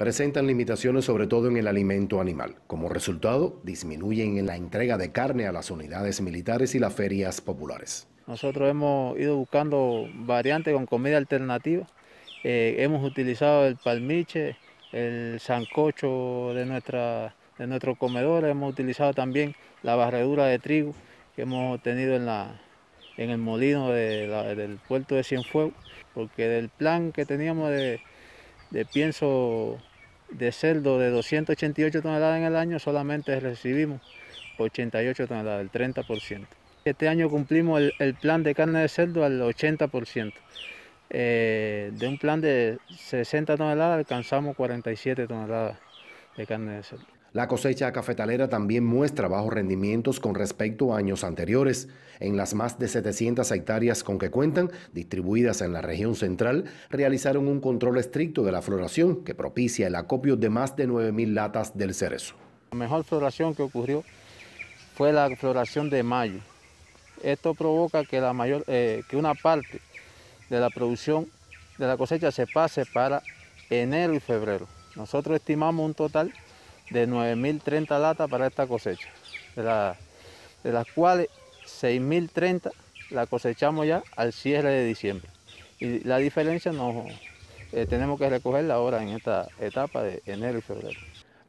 presentan limitaciones sobre todo en el alimento animal. Como resultado, disminuyen en la entrega de carne a las unidades militares y las ferias populares. Nosotros hemos ido buscando variantes con comida alternativa. Eh, hemos utilizado el palmiche, el sancocho de, nuestra, de nuestro comedor, hemos utilizado también la barredura de trigo que hemos tenido en, la, en el molino del puerto de Cienfuegos, porque del plan que teníamos de pienso de cerdo de 288 toneladas en el año, solamente recibimos 88 toneladas, el 30%. Este año cumplimos el, plan de carne de cerdo al 80%. Eh, de un plan de 60 toneladas alcanzamos 47 toneladas de carne de cerdo. La cosecha cafetalera también muestra bajos rendimientos con respecto a años anteriores. En las más de 700 hectáreas con que cuentan, distribuidas en la región central, realizaron un control estricto de la floración que propicia el acopio de más de 9.000 latas del cerezo. La mejor floración que ocurrió fue la floración de mayo. Esto provoca que, eh, que una parte de la producción de la cosecha se pase para enero y febrero. Nosotros estimamos un total de 9.030 latas para esta cosecha, de, la, de las cuales 6.030 la cosechamos ya al cierre de diciembre. Y la diferencia no eh, tenemos que recogerla ahora en esta etapa de enero y febrero.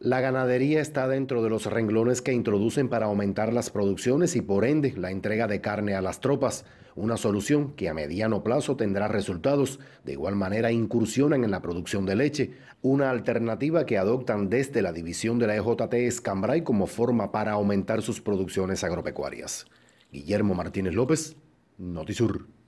La ganadería está dentro de los renglones que introducen para aumentar las producciones y por ende la entrega de carne a las tropas, una solución que a mediano plazo tendrá resultados. De igual manera incursionan en la producción de leche, una alternativa que adoptan desde la división de la EJT Escambray como forma para aumentar sus producciones agropecuarias. Guillermo Martínez López, Notisur.